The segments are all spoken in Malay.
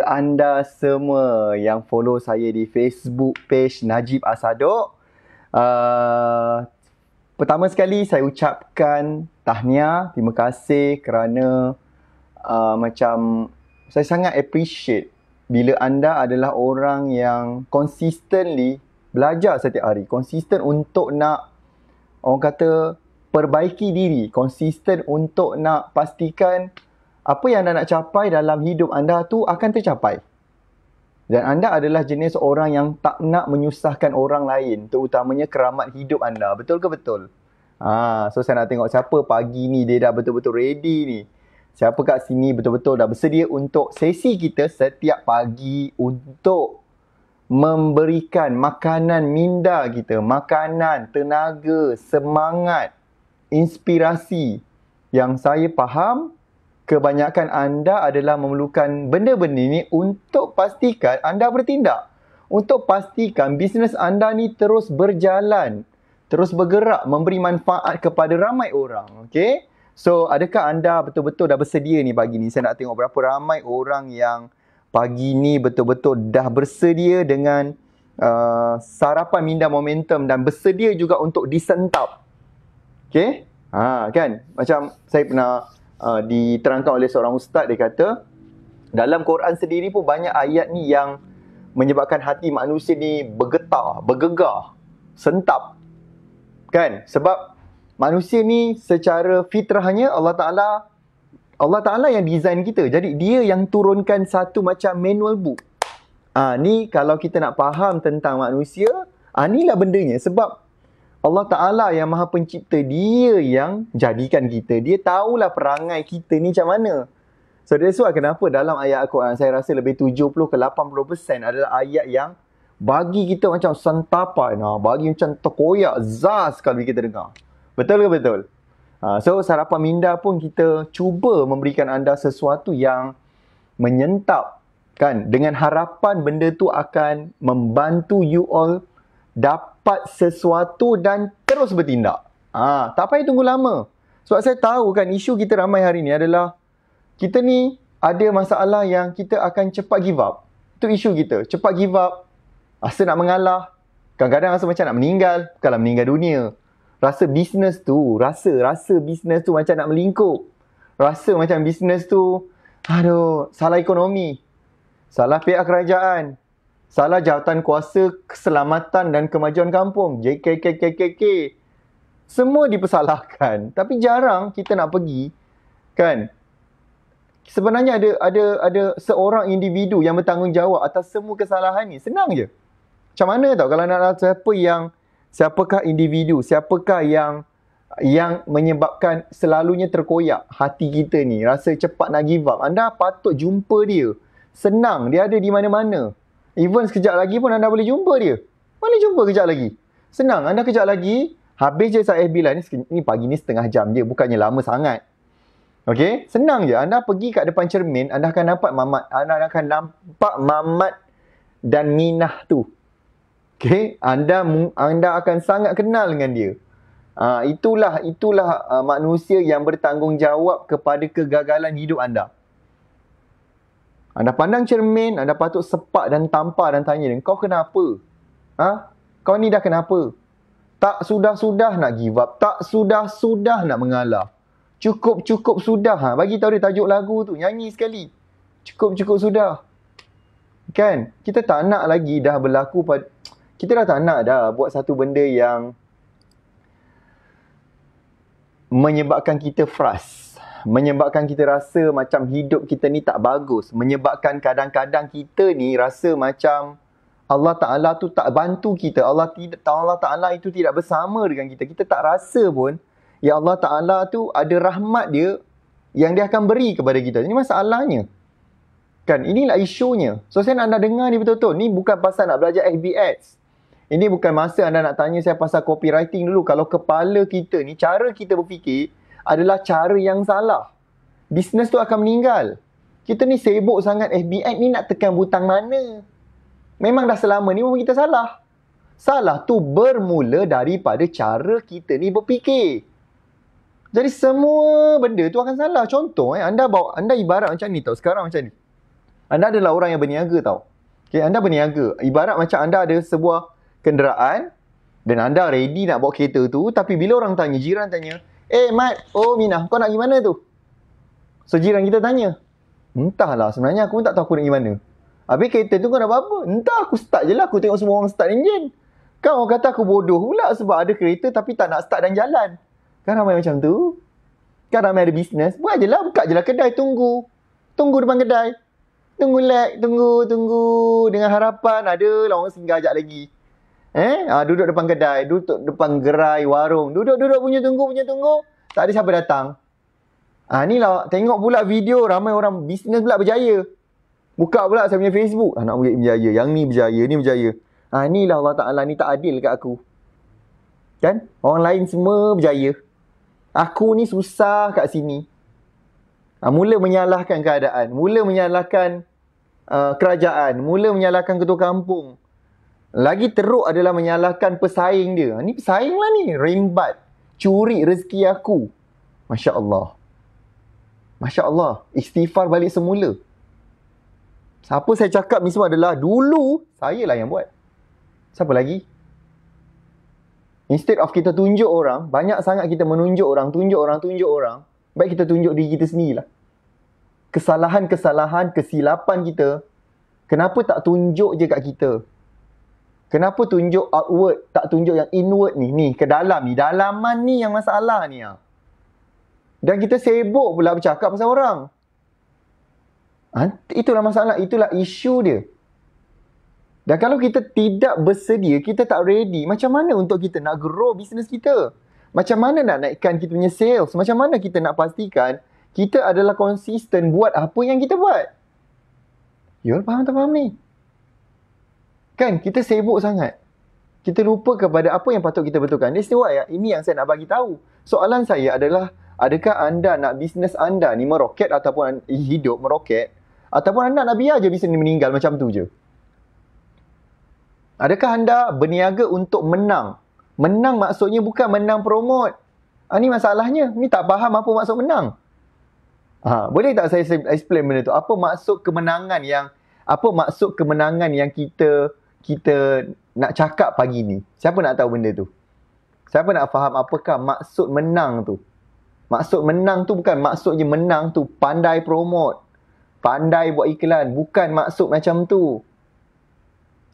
kepada anda semua yang follow saya di Facebook page Najib Asadok. Uh, pertama sekali saya ucapkan tahniah, terima kasih kerana uh, macam saya sangat appreciate bila anda adalah orang yang consistently belajar setiap hari, consistent untuk nak orang kata perbaiki diri, consistent untuk nak pastikan apa yang anda nak capai dalam hidup anda tu akan tercapai. Dan anda adalah jenis orang yang tak nak menyusahkan orang lain, terutamanya keramat hidup anda. Betul ke betul? Ah, so saya nak tengok siapa pagi ni dia dah betul-betul ready ni. Siapa kat sini betul-betul dah bersedia untuk sesi kita setiap pagi untuk memberikan makanan minda kita, makanan, tenaga, semangat, inspirasi yang saya faham kebanyakan anda adalah memerlukan benda-benda ini untuk pastikan anda bertindak. Untuk pastikan bisnes anda ni terus berjalan, terus bergerak, memberi manfaat kepada ramai orang. Okay? So, adakah anda betul-betul dah bersedia ni pagi ni? Saya nak tengok berapa ramai orang yang pagi ni betul-betul dah bersedia dengan uh, sarapan minda momentum dan bersedia juga untuk disentap. Okay? Ha, kan? Macam saya pernah uh, diterangkan oleh seorang ustaz dia kata dalam Quran sendiri pun banyak ayat ni yang menyebabkan hati manusia ni bergetar, bergegar, sentap. Kan? Sebab manusia ni secara fitrahnya Allah Taala Allah Taala yang design kita. Jadi dia yang turunkan satu macam manual book. Ah ha, ni kalau kita nak faham tentang manusia, ah ha, inilah bendanya sebab Allah Ta'ala yang maha pencipta, dia yang jadikan kita. Dia tahulah perangai kita ni macam mana. So that's why kenapa dalam ayat Al-Quran, saya rasa lebih 70 ke 80% adalah ayat yang bagi kita macam santapa, nah, bagi macam terkoyak, zas kalau kita dengar. Betul ke betul? Ha, so sarapan minda pun kita cuba memberikan anda sesuatu yang menyentap kan dengan harapan benda tu akan membantu you all dapat dapat sesuatu dan terus bertindak. Ha, tak payah tunggu lama. Sebab saya tahu kan isu kita ramai hari ni adalah kita ni ada masalah yang kita akan cepat give up. Itu isu kita. Cepat give up. Rasa nak mengalah. Kadang-kadang rasa macam nak meninggal. Bukanlah meninggal dunia. Rasa bisnes tu, rasa, rasa bisnes tu macam nak melingkup. Rasa macam bisnes tu, aduh, salah ekonomi. Salah pihak kerajaan. Salah jawatan kuasa keselamatan dan kemajuan kampung. JKKKKK. Semua dipersalahkan. Tapi jarang kita nak pergi. Kan? Sebenarnya ada ada ada seorang individu yang bertanggungjawab atas semua kesalahan ni. Senang je. Macam mana tau kalau nak tahu siapa yang siapakah individu, siapakah yang yang menyebabkan selalunya terkoyak hati kita ni, rasa cepat nak give up. Anda patut jumpa dia. Senang, dia ada di mana-mana. Even sekejap lagi pun anda boleh jumpa dia. Boleh jumpa kejap lagi. Senang, anda kejap lagi, habis je saat FB lah. Ni, ni pagi ni setengah jam je, bukannya lama sangat. Okay, senang je. Anda pergi kat depan cermin, anda akan nampak mamat. Anda akan nampak mamat dan minah tu. Okay, anda anda akan sangat kenal dengan dia. Uh, itulah itulah uh, manusia yang bertanggungjawab kepada kegagalan hidup anda. Anda pandang cermin, anda patut sepak dan tampar dan tanya dia, kau kenapa? Ha? Kau ni dah kenapa? Tak sudah-sudah nak give up. Tak sudah-sudah nak mengalah. Cukup-cukup sudah. Ha? Bagi tahu dia tajuk lagu tu. Nyanyi sekali. Cukup-cukup sudah. Kan? Kita tak nak lagi dah berlaku pada... Kita dah tak nak dah buat satu benda yang menyebabkan kita frust menyebabkan kita rasa macam hidup kita ni tak bagus, menyebabkan kadang-kadang kita ni rasa macam Allah Taala tu tak bantu kita, Allah Taala Allah Taala itu tidak bersama dengan kita. Kita tak rasa pun ya Allah Taala tu ada rahmat dia yang dia akan beri kepada kita. Ini masalahnya. Kan, inilah isunya. So saya nak anda dengar ni betul-betul. Ni bukan pasal nak belajar FBS. Ini bukan masa anda nak tanya saya pasal copywriting dulu. Kalau kepala kita ni, cara kita berfikir, adalah cara yang salah. Bisnes tu akan meninggal. Kita ni sibuk sangat FBN ni nak tekan butang mana? Memang dah selama ni memang kita salah. Salah tu bermula daripada cara kita ni berfikir. Jadi semua benda tu akan salah. Contoh eh, anda bawa anda ibarat macam ni tau sekarang macam ni. Anda adalah orang yang berniaga tau. Okay, anda berniaga. Ibarat macam anda ada sebuah kenderaan dan anda ready nak bawa kereta tu tapi bila orang tanya, jiran tanya, Eh Mat, oh Minah, kau nak pergi mana tu? So jiran kita tanya. Entahlah, sebenarnya aku pun tak tahu aku nak pergi mana. Habis kereta tu kau nak apa-apa? Entah, aku start je lah. Aku tengok semua orang start enjin. Kan orang kata aku bodoh pula sebab ada kereta tapi tak nak start dan jalan. Kan ramai macam tu. Kan ramai ada bisnes. Buat je lah, buka je lah kedai, tunggu. Tunggu depan kedai. Tunggu lag, tunggu, tunggu. Dengan harapan ada lah orang singgah ajak lagi. Eh, uh, duduk depan kedai, duduk depan gerai, warung, duduk-duduk punya tunggu punya tunggu, tak ada siapa datang. Ah uh, inilah tengok pula video ramai orang bisnes pula berjaya. Buka pula saya punya Facebook, anak ah, murid berjaya, yang ni berjaya, ni berjaya. Ah uh, inilah Allah Taala ni tak adil kat aku. Kan? Orang lain semua berjaya. Aku ni susah kat sini. Uh, mula menyalahkan keadaan, mula menyalahkan uh, kerajaan, mula menyalahkan ketua kampung. Lagi teruk adalah menyalahkan pesaing dia. Ha, ni pesaing lah ni. Rimbat. Curi rezeki aku. Masya Allah. Masya Allah. Istighfar balik semula. Siapa saya cakap ni semua adalah dulu saya lah yang buat. Siapa lagi? Instead of kita tunjuk orang, banyak sangat kita menunjuk orang, tunjuk orang, tunjuk orang. Baik kita tunjuk diri kita lah. Kesalahan-kesalahan, kesilapan kita. Kenapa tak tunjuk je kat kita? Kenapa tunjuk outward, tak tunjuk yang inward ni? Ni, ke dalam ni. Dalaman ni yang masalah ni. Ah. Dan kita sibuk pula bercakap pasal orang. Ha, itulah masalah, itulah isu dia. Dan kalau kita tidak bersedia, kita tak ready, macam mana untuk kita nak grow bisnes kita? Macam mana nak naikkan kita punya sales? Macam mana kita nak pastikan kita adalah konsisten buat apa yang kita buat? You all faham tak faham ni? Kan kita sibuk sangat. Kita lupa kepada apa yang patut kita betulkan. Ini is why ini yang saya nak bagi tahu. Soalan saya adalah adakah anda nak bisnes anda ni meroket ataupun eh, hidup meroket ataupun anda nak biar je bisnes ni meninggal macam tu je. Adakah anda berniaga untuk menang? Menang maksudnya bukan menang promote. Ha, ni masalahnya. Ni tak faham apa maksud menang. Ha, boleh tak saya explain benda tu? Apa maksud kemenangan yang apa maksud kemenangan yang kita kita nak cakap pagi ni? Siapa nak tahu benda tu? Siapa nak faham apakah maksud menang tu? Maksud menang tu bukan maksud je menang tu pandai promote. Pandai buat iklan. Bukan maksud macam tu.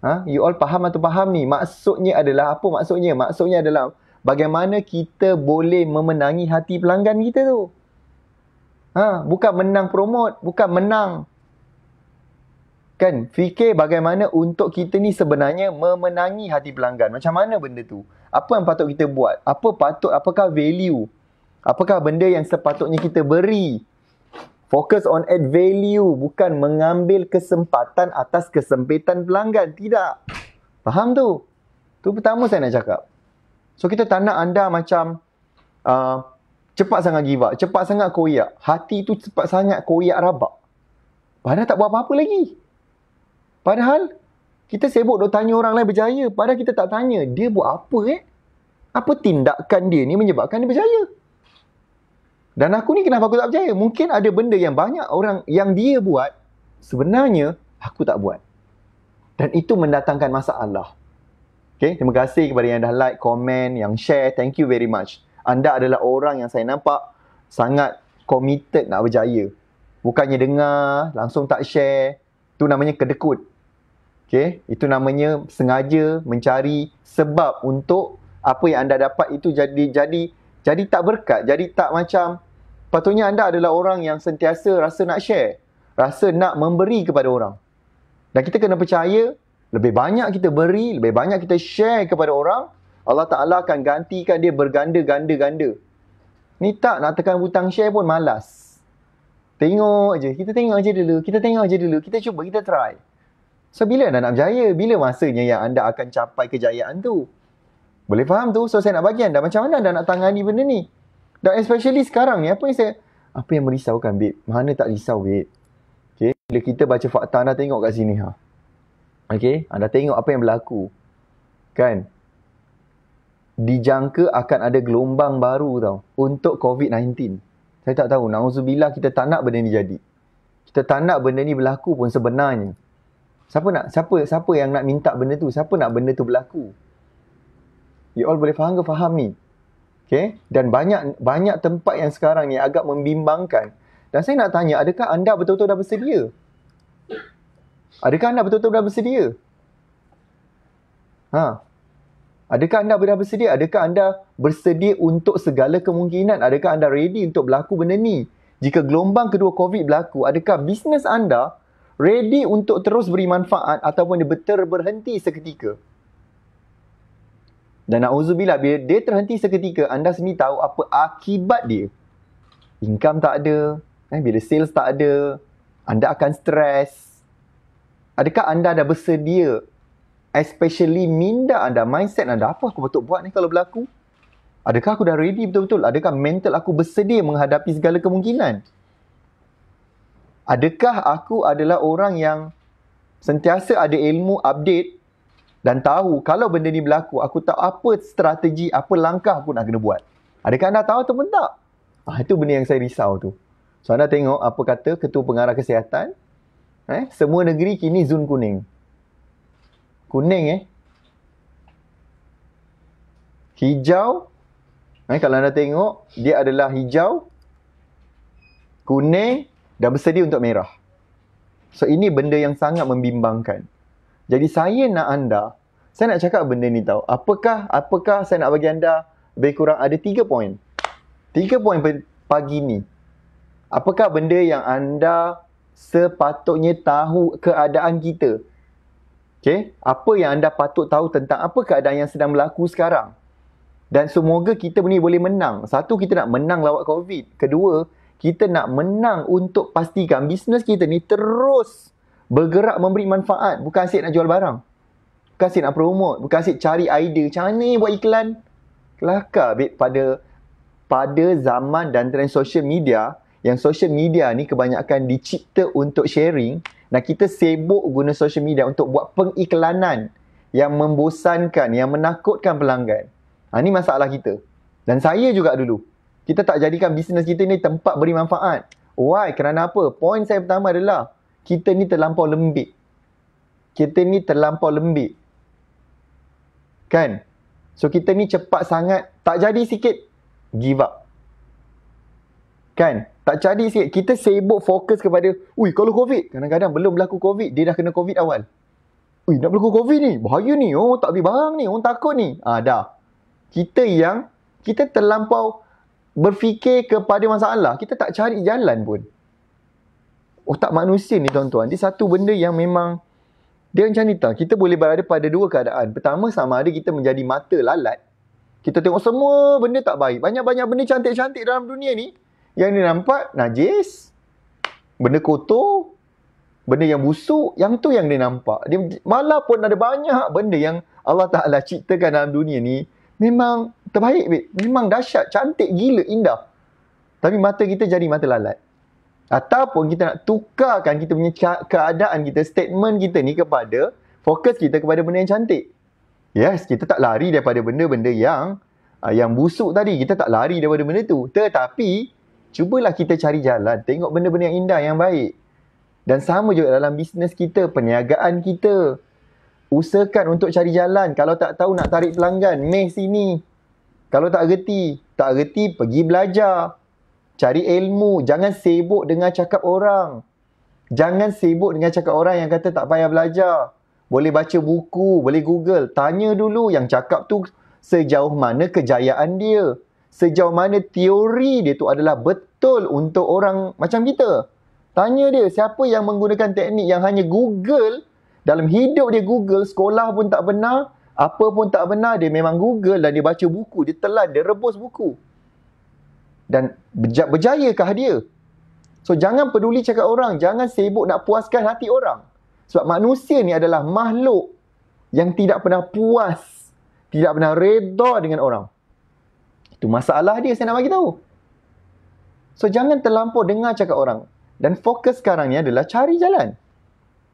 Ha? You all faham atau faham ni? Maksudnya adalah apa maksudnya? Maksudnya adalah bagaimana kita boleh memenangi hati pelanggan kita tu. Ha? Bukan menang promote. Bukan menang kan fikir bagaimana untuk kita ni sebenarnya memenangi hati pelanggan macam mana benda tu apa yang patut kita buat apa patut apakah value apakah benda yang sepatutnya kita beri fokus on add value bukan mengambil kesempatan atas kesempitan pelanggan tidak faham tu tu pertama saya nak cakap so kita tak nak anda macam uh, cepat sangat give up cepat sangat koyak hati tu cepat sangat koyak rabak padahal tak buat apa-apa lagi Padahal kita sibuk dok tanya orang lain berjaya, padahal kita tak tanya dia buat apa eh? Apa tindakan dia ni menyebabkan dia berjaya? Dan aku ni kenapa aku tak berjaya? Mungkin ada benda yang banyak orang yang dia buat sebenarnya aku tak buat. Dan itu mendatangkan masalah. Okay, terima kasih kepada yang dah like, komen, yang share. Thank you very much. Anda adalah orang yang saya nampak sangat committed nak berjaya. Bukannya dengar, langsung tak share. Itu namanya kedekut. Okay, itu namanya sengaja mencari sebab untuk apa yang anda dapat itu jadi jadi jadi tak berkat, jadi tak macam patutnya anda adalah orang yang sentiasa rasa nak share, rasa nak memberi kepada orang. Dan kita kena percaya lebih banyak kita beri, lebih banyak kita share kepada orang, Allah Ta'ala akan gantikan dia berganda-ganda-ganda. Ni tak nak tekan butang share pun malas. Tengok je, kita tengok je dulu, kita tengok je dulu, kita cuba, kita try. So bila anda nak berjaya? Bila masanya yang anda akan capai kejayaan tu? Boleh faham tu? So saya nak bagi anda macam mana anda nak tangani benda ni? Dan especially sekarang ni apa yang saya apa yang merisaukan babe? Mana tak risau babe? Okay. Bila kita baca fakta anda tengok kat sini ha. Okay. Anda tengok apa yang berlaku. Kan? Dijangka akan ada gelombang baru tau. Untuk COVID-19. Saya tak tahu. Na'udzubillah kita tak nak benda ni jadi. Kita tak nak benda ni berlaku pun sebenarnya. Siapa nak siapa siapa yang nak minta benda tu? Siapa nak benda tu berlaku? You all boleh faham ke faham ni? Okay? Dan banyak banyak tempat yang sekarang ni agak membimbangkan. Dan saya nak tanya, adakah anda betul-betul dah bersedia? Adakah anda betul-betul dah bersedia? Ha? Adakah anda dah bersedia? Adakah anda bersedia untuk segala kemungkinan? Adakah anda ready untuk berlaku benda ni? Jika gelombang kedua COVID berlaku, adakah bisnes anda ready untuk terus beri manfaat ataupun dia betul berhenti seketika. Dan na'udzubillah, bila dia terhenti seketika, anda sendiri tahu apa akibat dia. Income tak ada, eh, bila sales tak ada, anda akan stres. Adakah anda dah bersedia, especially minda anda, mindset anda, apa aku patut buat ni kalau berlaku? Adakah aku dah ready betul-betul? Adakah mental aku bersedia menghadapi segala kemungkinan? adakah aku adalah orang yang sentiasa ada ilmu update dan tahu kalau benda ni berlaku, aku tahu apa strategi, apa langkah aku nak kena buat. Adakah anda tahu ataupun tak? Ah, itu benda yang saya risau tu. So anda tengok apa kata ketua pengarah kesihatan, eh, semua negeri kini zon kuning. Kuning eh. Hijau, eh, kalau anda tengok, dia adalah hijau, kuning, Dah bersedia untuk merah. So ini benda yang sangat membimbangkan. Jadi saya nak anda, saya nak cakap benda ni tau. Apakah apakah saya nak bagi anda lebih kurang ada tiga poin. Tiga poin pagi ni. Apakah benda yang anda sepatutnya tahu keadaan kita? Okay? Apa yang anda patut tahu tentang apa keadaan yang sedang berlaku sekarang? Dan semoga kita ni boleh menang. Satu, kita nak menang lawat COVID. Kedua, kita nak menang untuk pastikan bisnes kita ni terus bergerak memberi manfaat. Bukan asyik nak jual barang. Bukan asyik nak promote. Bukan asyik cari idea. Macam mana ni buat iklan? Kelakar, babe, pada pada zaman dan trend social media yang social media ni kebanyakan dicipta untuk sharing dan kita sibuk guna social media untuk buat pengiklanan yang membosankan, yang menakutkan pelanggan. Ha, ni masalah kita. Dan saya juga dulu kita tak jadikan bisnes kita ni tempat beri manfaat. Why? Kerana apa? Poin saya pertama adalah kita ni terlampau lembik. Kita ni terlampau lembik. Kan? So kita ni cepat sangat, tak jadi sikit, give up. Kan? Tak jadi sikit, kita sibuk fokus kepada, ui kalau covid, kadang-kadang belum berlaku covid, dia dah kena covid awal. Ui nak berlaku covid ni, bahaya ni, oh tak beli barang ni, orang takut ni. Ah dah. Kita yang, kita terlampau, berfikir kepada masalah, kita tak cari jalan pun. Otak manusia ni tuan-tuan, dia satu benda yang memang dia macam ni tau, kita boleh berada pada dua keadaan. Pertama sama ada kita menjadi mata lalat. Kita tengok semua benda tak baik. Banyak-banyak benda cantik-cantik dalam dunia ni. Yang ni nampak, najis. Benda kotor. Benda yang busuk. Yang tu yang dia nampak. Dia, malah pun ada banyak benda yang Allah Ta'ala ciptakan dalam dunia ni. Memang terbaik memang dahsyat cantik gila indah tapi mata kita jadi mata lalat ataupun kita nak tukarkan kita punya keadaan kita statement kita ni kepada fokus kita kepada benda yang cantik yes kita tak lari daripada benda-benda yang uh, yang busuk tadi kita tak lari daripada benda tu tetapi cubalah kita cari jalan tengok benda-benda yang indah yang baik dan sama juga dalam bisnes kita perniagaan kita usahakan untuk cari jalan kalau tak tahu nak tarik pelanggan meh sini kalau tak reti, tak reti pergi belajar. Cari ilmu, jangan sibuk dengan cakap orang. Jangan sibuk dengan cakap orang yang kata tak payah belajar. Boleh baca buku, boleh Google, tanya dulu yang cakap tu sejauh mana kejayaan dia. Sejauh mana teori dia tu adalah betul untuk orang macam kita. Tanya dia siapa yang menggunakan teknik yang hanya Google dalam hidup dia Google, sekolah pun tak benar. Apa pun tak benar, dia memang Google dan dia baca buku, dia telan, dia rebus buku. Dan berja- berjayakah dia? So jangan peduli cakap orang, jangan sibuk nak puaskan hati orang. Sebab manusia ni adalah makhluk yang tidak pernah puas, tidak pernah reda dengan orang. Itu masalah dia saya nak bagi tahu. So jangan terlampau dengar cakap orang dan fokus sekarang ni adalah cari jalan.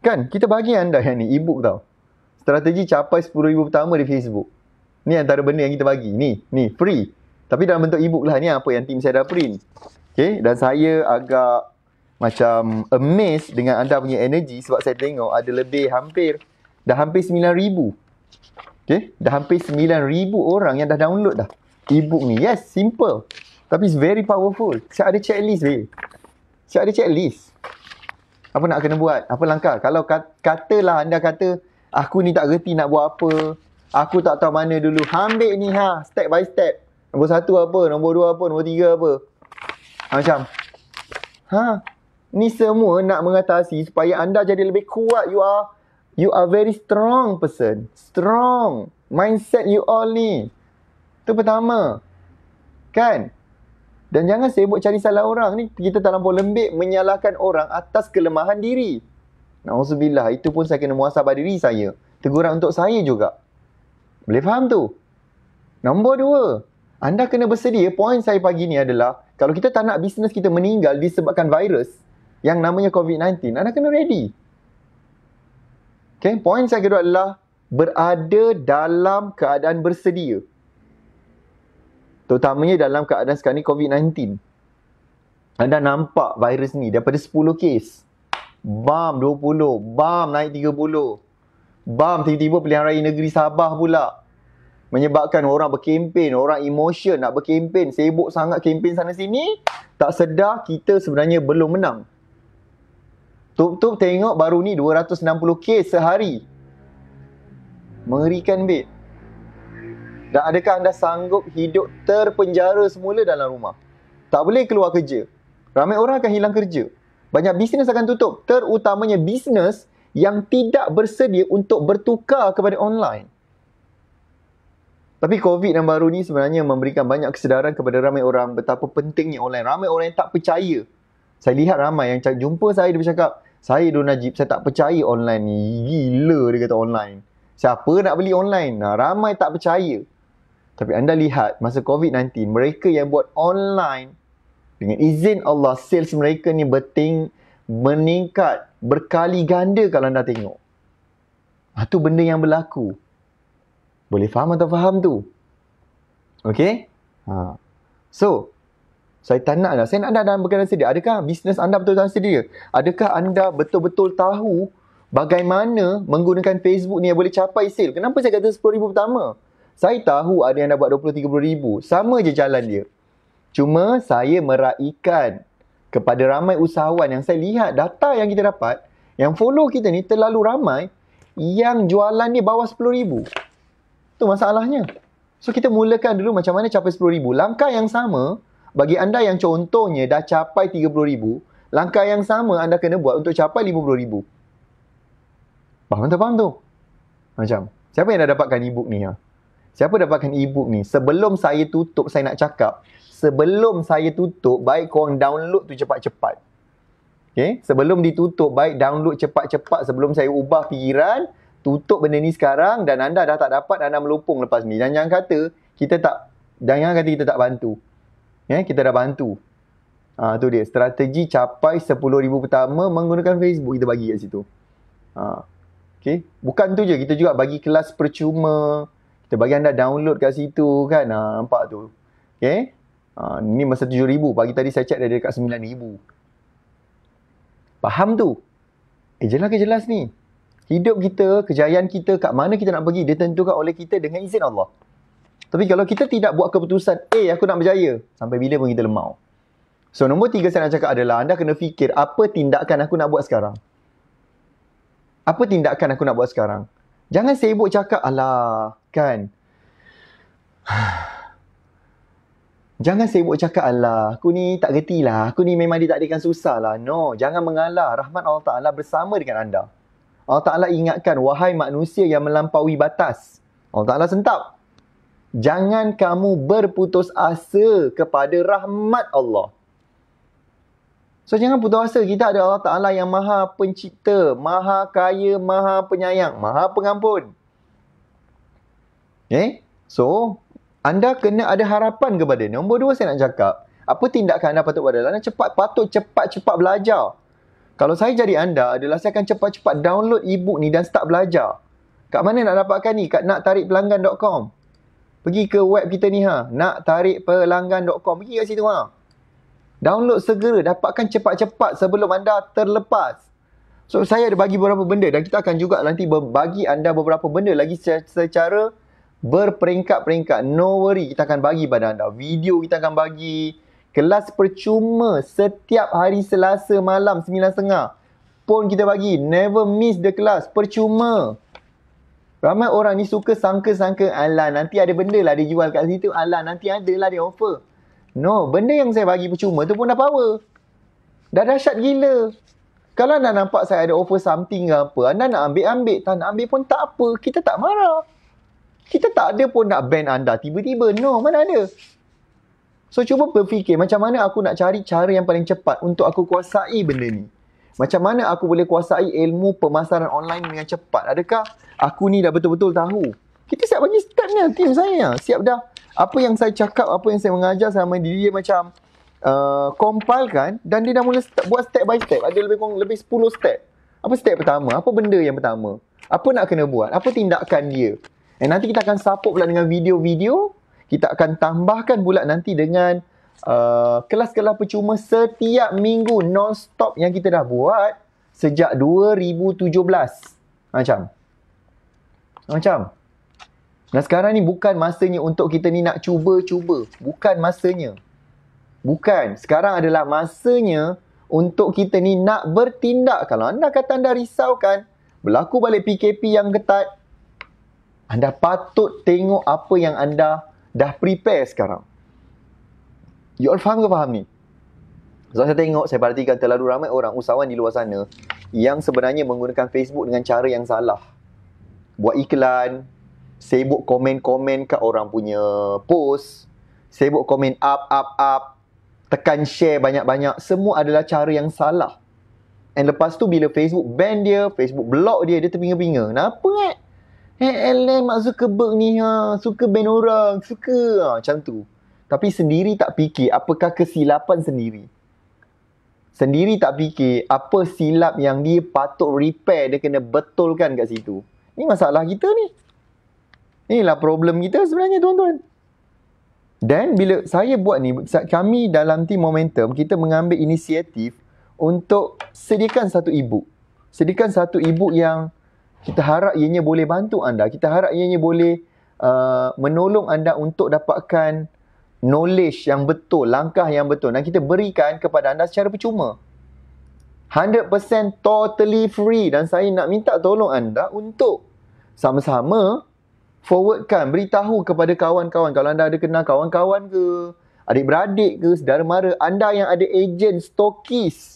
Kan? Kita bagi anda yang ni ebook tau strategi capai 10,000 pertama di Facebook. Ni antara benda yang kita bagi. Ni, ni, free. Tapi dalam bentuk ebook lah ni apa yang tim saya dah print. Okay, dan saya agak macam amazed dengan anda punya energy sebab saya tengok ada lebih hampir, dah hampir 9,000. Okay, dah hampir 9,000 orang yang dah download dah ebook ni. Yes, simple. Tapi it's very powerful. Saya ada checklist dia. Saya ada checklist. Apa nak kena buat? Apa langkah? Kalau kat, katalah anda kata, aku ni tak reti nak buat apa aku tak tahu mana dulu ambil ni ha step by step nombor satu apa nombor dua apa nombor tiga apa ha, macam ha ni semua nak mengatasi supaya anda jadi lebih kuat you are you are very strong person strong mindset you all ni tu pertama kan dan jangan sibuk cari salah orang ni kita tak dalam lembik menyalahkan orang atas kelemahan diri Na'udzubillah. Itu pun saya kena muasabah diri saya. Teguran untuk saya juga. Boleh faham tu? Nombor dua. Anda kena bersedia. Poin saya pagi ni adalah kalau kita tak nak bisnes kita meninggal disebabkan virus yang namanya COVID-19, anda kena ready. Okay, poin saya kedua adalah berada dalam keadaan bersedia. Terutamanya dalam keadaan sekarang ni COVID-19. Anda nampak virus ni daripada 10 case. BAM 20, BAM naik 30. BAM tiba-tiba pilihan raya negeri Sabah pula. Menyebabkan orang berkempen, orang emotion nak berkempen, sibuk sangat kempen sana sini, tak sedar kita sebenarnya belum menang. Tup-tup tengok baru ni 260 k sehari. Mengerikan bet. Dan adakah anda sanggup hidup terpenjara semula dalam rumah? Tak boleh keluar kerja. Ramai orang akan hilang kerja. Banyak bisnes akan tutup, terutamanya bisnes yang tidak bersedia untuk bertukar kepada online. Tapi COVID yang baru ni sebenarnya memberikan banyak kesedaran kepada ramai orang betapa pentingnya online. Ramai orang yang tak percaya. Saya lihat ramai yang jumpa saya dia bercakap, saya Dona Najib, saya tak percaya online ni. Gila dia kata online. Siapa nak beli online? Nah, ramai tak percaya. Tapi anda lihat masa COVID 19 mereka yang buat online dengan izin Allah, sales mereka ni berting, meningkat berkali ganda kalau anda tengok. Itu ah, benda yang berlaku. Boleh faham atau faham tu? Okay? Ha. So, saya tak nak lah. Saya nak anda dalam berkenaan sedia. Adakah bisnes anda betul betul sedia? Adakah anda betul-betul tahu bagaimana menggunakan Facebook ni yang boleh capai sale? Kenapa saya kata RM10,000 pertama? Saya tahu ada yang dah buat RM20,000, RM30,000. Sama je jalan dia. Cuma saya meraihkan kepada ramai usahawan yang saya lihat data yang kita dapat yang follow kita ni terlalu ramai yang jualan dia bawah RM10,000. Tu masalahnya. So kita mulakan dulu macam mana capai RM10,000. Langkah yang sama bagi anda yang contohnya dah capai RM30,000, langkah yang sama anda kena buat untuk capai RM50,000. Faham tak faham tu? Macam, siapa yang dah dapatkan e-book ni? Ha? Siapa dapatkan e-book ni? Sebelum saya tutup, saya nak cakap. Sebelum saya tutup, baik korang download tu cepat-cepat. Okay? Sebelum ditutup, baik download cepat-cepat sebelum saya ubah fikiran. Tutup benda ni sekarang dan anda dah tak dapat, anda melupung lepas ni. Dan jangan kata kita tak, dan jangan kata kita tak bantu. Okay? Ya, kita dah bantu. Ah ha, tu dia, strategi capai 10,000 pertama menggunakan Facebook kita bagi kat situ. Ha, okay? Bukan tu je, kita juga bagi kelas percuma, bagi anda download kat situ kan, ha, nampak tu. Okay. Ha, ni masa ribu. Pagi tadi saya cek dah dekat ribu. Faham tu? Eh, jelas ke jelas ni? Hidup kita, kejayaan kita, kat mana kita nak pergi, tentukan oleh kita dengan izin Allah. Tapi kalau kita tidak buat keputusan, eh, aku nak berjaya. Sampai bila pun kita lemau. So, nombor tiga saya nak cakap adalah, anda kena fikir, apa tindakan aku nak buat sekarang? Apa tindakan aku nak buat sekarang? Jangan sibuk cakap, alah, kan. jangan sibuk cakap Allah, aku ni tak reti lah. Aku ni memang ditakdirkan susah lah. No, jangan mengalah. Rahman Allah Ta'ala bersama dengan anda. Allah Ta'ala ingatkan, wahai manusia yang melampaui batas. Allah Ta'ala sentap. Jangan kamu berputus asa kepada rahmat Allah. So jangan putus asa. Kita ada Allah Ta'ala yang maha pencipta, maha kaya, maha penyayang, maha pengampun. Eh? So, anda kena ada harapan kepada dia. Nombor dua saya nak cakap, apa tindakan anda patut buat adalah cepat, patut cepat-cepat belajar. Kalau saya jadi anda adalah saya akan cepat-cepat download e-book ni dan start belajar. Kat mana nak dapatkan ni? Kat naktarikpelanggan.com. Pergi ke web kita ni ha. Naktarikpelanggan.com. Pergi kat situ ha. Download segera. Dapatkan cepat-cepat sebelum anda terlepas. So saya ada bagi beberapa benda dan kita akan juga nanti bagi anda beberapa benda lagi secara, secara berperingkat-peringkat. No worry, kita akan bagi pada anda. Video kita akan bagi. Kelas percuma setiap hari selasa malam 9.30 pun kita bagi. Never miss the class. Percuma. Ramai orang ni suka sangka-sangka ala nanti ada benda lah dia jual kat situ. Ala nanti ada lah dia offer. No, benda yang saya bagi percuma tu pun dah power. Dah dahsyat gila. Kalau anda nampak saya ada offer something ke apa, anda nak ambil-ambil. Tak nak ambil pun tak apa. Kita tak marah. Kita tak ada pun nak ban anda tiba-tiba. No, mana ada. So, cuba berfikir macam mana aku nak cari cara yang paling cepat untuk aku kuasai benda ni. Macam mana aku boleh kuasai ilmu pemasaran online dengan cepat. Adakah aku ni dah betul-betul tahu? Kita siap bagi step ni, lah, tim saya. Siap dah. Apa yang saya cakap, apa yang saya mengajar sama diri dia macam uh, compile kan dan dia dah mula start, buat step by step. Ada lebih kurang lebih 10 step. Apa step pertama? Apa benda yang pertama? Apa nak kena buat? Apa tindakan dia? And nanti kita akan support pula dengan video-video. Kita akan tambahkan pula nanti dengan uh, kelas-kelas percuma setiap minggu non-stop yang kita dah buat sejak 2017. Macam? Macam? Dan sekarang ni bukan masanya untuk kita ni nak cuba-cuba. Bukan masanya. Bukan. Sekarang adalah masanya untuk kita ni nak bertindak. Kalau anda kata anda risaukan, berlaku balik PKP yang ketat, anda patut tengok apa yang anda dah prepare sekarang. You all faham ke faham ni? so, saya tengok, saya perhatikan terlalu ramai orang usahawan di luar sana yang sebenarnya menggunakan Facebook dengan cara yang salah. Buat iklan, sibuk komen-komen kat orang punya post, sibuk komen up, up, up, tekan share banyak-banyak, semua adalah cara yang salah. And lepas tu bila Facebook ban dia, Facebook block dia, dia terpinga-pinga. Kenapa eh? Eh, hey, eh, LM Mark Zuckerberg ni ha, suka ban orang, suka ha, macam tu. Tapi sendiri tak fikir apakah kesilapan sendiri. Sendiri tak fikir apa silap yang dia patut repair, dia kena betulkan kat situ. Ni masalah kita ni. Inilah problem kita sebenarnya tuan-tuan. Dan bila saya buat ni, kami dalam team Momentum, kita mengambil inisiatif untuk sediakan satu ibu. Sediakan satu ibu yang kita harap ianya boleh bantu anda kita harap ianya boleh uh, menolong anda untuk dapatkan knowledge yang betul langkah yang betul dan kita berikan kepada anda secara percuma 100% totally free dan saya nak minta tolong anda untuk sama-sama forwardkan beritahu kepada kawan-kawan kalau anda ada kenal kawan-kawan ke adik-beradik ke saudara mara anda yang ada agent stokis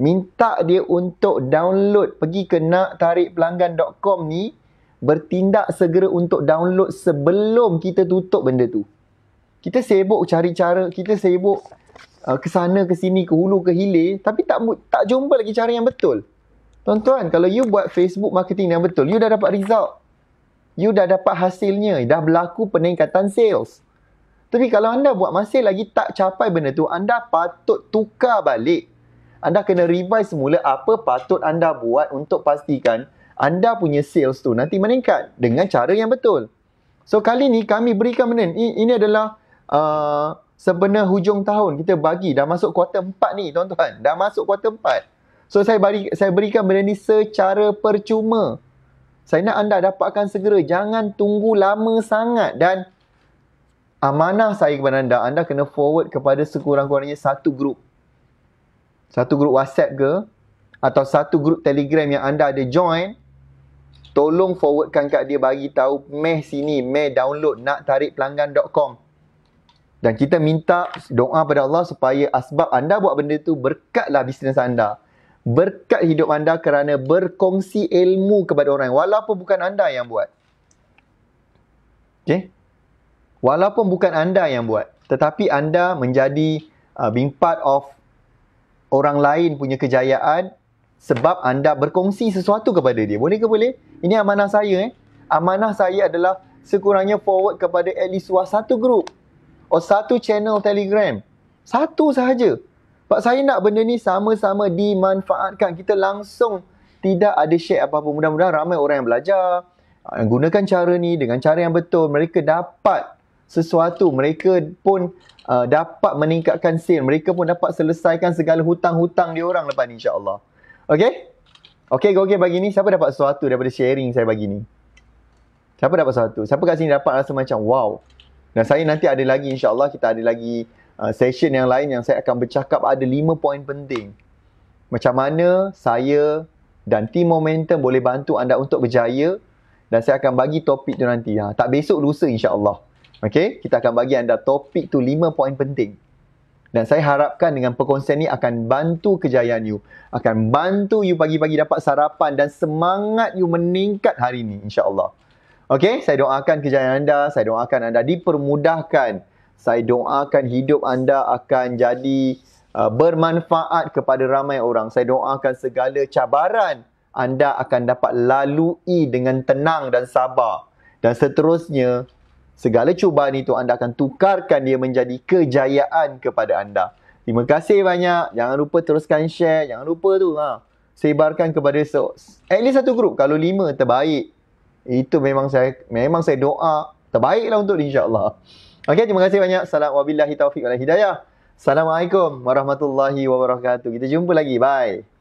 minta dia untuk download pergi ke naktarikpelanggan.com ni bertindak segera untuk download sebelum kita tutup benda tu. Kita sibuk cari cara, kita sibuk uh, ke sana ke sini ke hulu ke hilir tapi tak tak jumpa lagi cara yang betul. Tuan-tuan, kalau you buat Facebook marketing yang betul, you dah dapat result. You dah dapat hasilnya, dah berlaku peningkatan sales. Tapi kalau anda buat masih lagi tak capai benda tu, anda patut tukar balik anda kena revise semula apa patut anda buat untuk pastikan anda punya sales tu nanti meningkat dengan cara yang betul. So kali ni kami berikan benda ni. Ini adalah uh, sebenar hujung tahun kita bagi dah masuk kuarter 4 ni tuan-tuan. Dah masuk kuarter 4. So saya bari, saya berikan benda ni secara percuma. Saya nak anda dapatkan segera. Jangan tunggu lama sangat dan amanah saya kepada anda. Anda kena forward kepada sekurang-kurangnya satu grup satu grup WhatsApp ke atau satu grup Telegram yang anda ada join tolong forwardkan kat dia bagi tahu meh sini meh download nak tarik pelanggan.com dan kita minta doa pada Allah supaya asbab anda buat benda tu berkatlah bisnes anda berkat hidup anda kerana berkongsi ilmu kepada orang walaupun bukan anda yang buat okey walaupun bukan anda yang buat tetapi anda menjadi uh, being part of orang lain punya kejayaan sebab anda berkongsi sesuatu kepada dia. Boleh ke boleh? Ini amanah saya eh. Amanah saya adalah sekurangnya forward kepada at least wah, satu grup or satu channel telegram. Satu sahaja. Sebab saya nak benda ni sama-sama dimanfaatkan. Kita langsung tidak ada share apa-apa. Mudah-mudahan ramai orang yang belajar. Gunakan cara ni dengan cara yang betul. Mereka dapat sesuatu mereka pun uh, dapat meningkatkan sale mereka pun dapat selesaikan segala hutang-hutang dia orang lepas ni insyaallah Okay? okey okay, bagi ni siapa dapat sesuatu daripada sharing saya bagi ni siapa dapat sesuatu siapa kat sini dapat rasa macam wow dan saya nanti ada lagi insyaallah kita ada lagi uh, session yang lain yang saya akan bercakap ada lima poin penting macam mana saya dan team momentum boleh bantu anda untuk berjaya dan saya akan bagi topik tu nanti ha tak besok lusa insyaallah Okay, kita akan bagi anda topik tu 5 poin penting. Dan saya harapkan dengan perkongsian ni akan bantu kejayaan you. Akan bantu you pagi-pagi dapat sarapan dan semangat you meningkat hari ni insyaAllah. Okay, saya doakan kejayaan anda. Saya doakan anda dipermudahkan. Saya doakan hidup anda akan jadi uh, bermanfaat kepada ramai orang. Saya doakan segala cabaran anda akan dapat lalui dengan tenang dan sabar. Dan seterusnya, segala cubaan itu anda akan tukarkan dia menjadi kejayaan kepada anda. Terima kasih banyak. Jangan lupa teruskan share. Jangan lupa tu. Ha. Sebarkan kepada so, at least satu grup. Kalau lima terbaik. Itu memang saya memang saya doa. Terbaiklah untuk insyaAllah. Okay, terima kasih banyak. Salam wabillahi taufiq wal hidayah. Assalamualaikum warahmatullahi wabarakatuh. Kita jumpa lagi. Bye.